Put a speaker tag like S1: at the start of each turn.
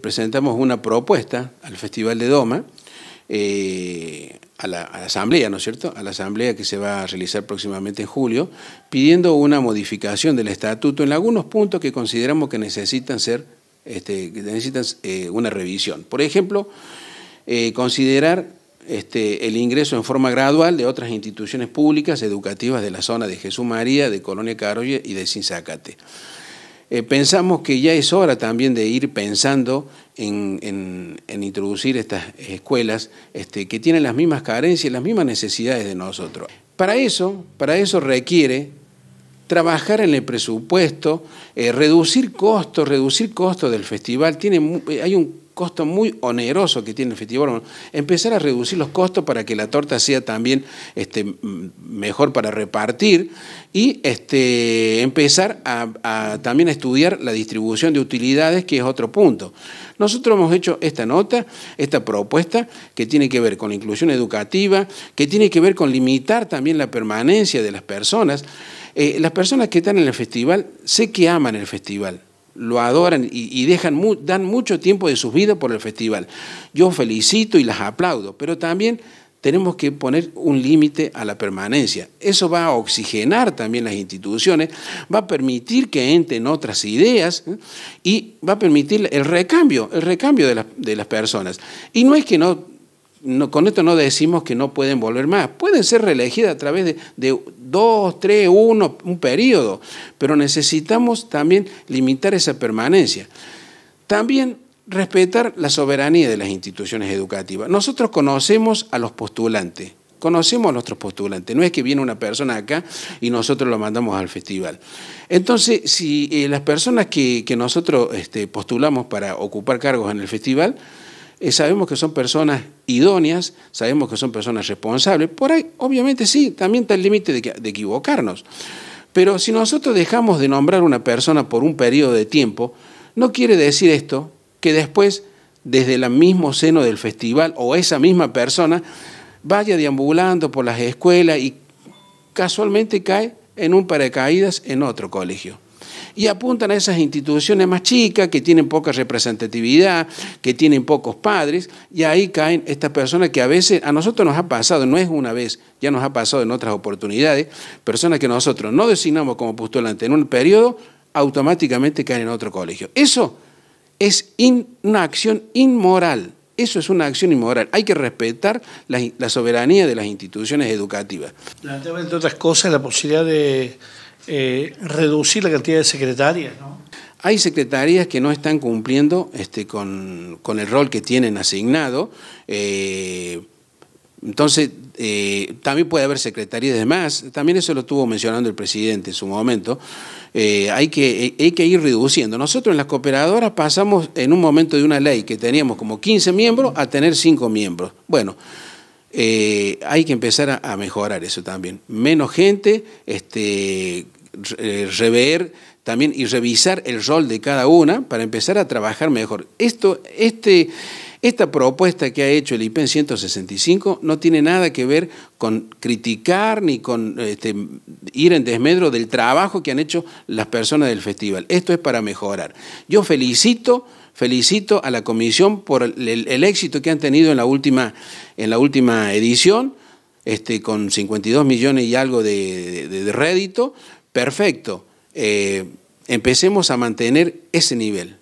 S1: presentamos una propuesta al Festival de Doma, eh, a, la, asamblea, ¿no es cierto? A la asamblea que se va a realizar próximamente en julio, pidiendo una modificación del estatuto en algunos puntos que consideramos que necesitan ser, este, que necesitan eh, una revisión. Por ejemplo, eh, considerar este, el ingreso en forma gradual de otras instituciones públicas educativas de la zona de Jesús María, de Colonia Carolla y de Sinzacate. Eh, pensamos que ya es hora también de ir pensando en, introducir estas escuelas este, que tienen las mismas carencias, las mismas necesidades de nosotros. Para eso, para eso requiere trabajar en el presupuesto, eh, reducir costos, reducir costos del festival. Tiene, eh, hay un costo muy oneroso que tiene el festival, empezar a reducir los costos para que la torta sea también este, mejor para repartir y este, empezar a, también a estudiar la distribución de utilidades, que es otro punto. Nosotros hemos hecho esta nota, esta propuesta, que tiene que ver con inclusión educativa, que tiene que ver con limitar también la permanencia de las personas. Eh, las personas que están en el festival sé que aman el festival, lo adoran y, dejan dan mucho tiempo de sus vidas por el festival. Yo felicito y las aplaudo, pero también tenemos que poner un límite a la permanencia. Eso va a oxigenar también las instituciones, va a permitir que entren otras ideas ¿eh? y va a permitir el recambio, el recambio de las, personas. Y no es que no, con esto no decimos que no pueden volver más, pueden ser reelegidas a través de, dos, tres, uno, un periodo, pero necesitamos también limitar esa permanencia. También respetar la soberanía de las instituciones educativas. Nosotros conocemos a los postulantes, conocemos a nuestros postulantes, no es que viene una persona acá y nosotros lo mandamos al festival. Entonces, si eh, las personas que, nosotros este, postulamos para ocupar cargos en el festival, eh, sabemos que son personas idóneas, sabemos que son personas responsables. Por ahí, obviamente sí, también está el límite de, equivocarnos. Pero si nosotros dejamos de nombrar una persona por un periodo de tiempo, no quiere decir esto que después, desde el mismo seno del festival o esa misma persona, vaya deambulando por las escuelas y casualmente cae en un paracaídas en otro colegio y apuntan a esas instituciones más chicas que tienen poca representatividad, que tienen pocos padres, y ahí caen estas personas que a veces, a nosotros nos ha pasado, no es una vez, ya nos ha pasado en otras oportunidades, personas que nosotros no designamos como postulante en un periodo, automáticamente caen en otro colegio. Eso es una acción inmoral. Eso es una acción inmoral. Hay que respetar la, soberanía de las instituciones educativas. otras cosas, la posibilidad de eh, reducir la cantidad de secretarias, ¿no? Hay secretarias que no están cumpliendo este, con, el rol que tienen asignado. Eh, entonces, eh, también puede haber secretarías de más, también eso lo estuvo mencionando el presidente en su momento, eh, hay, que, hay que ir reduciendo. Nosotros en las cooperadoras pasamos en un momento de una ley que teníamos como 15 miembros a tener 5 miembros. Bueno, eh, hay que empezar a, a, mejorar eso también. Menos gente, este, eh, rever también y revisar el rol de cada una para empezar a trabajar mejor. Esto, este, esta propuesta que ha hecho el IPEN e 165 no tiene nada que ver con criticar ni con este, ir en desmedro del trabajo que han hecho las personas del festival. Esto es para mejorar. Yo felicito felicito a la comisión por el, éxito que han tenido en la última, en la última edición, este, con 52 millones y algo de, rédito. Perfecto. Eh, empecemos a mantener ese nivel.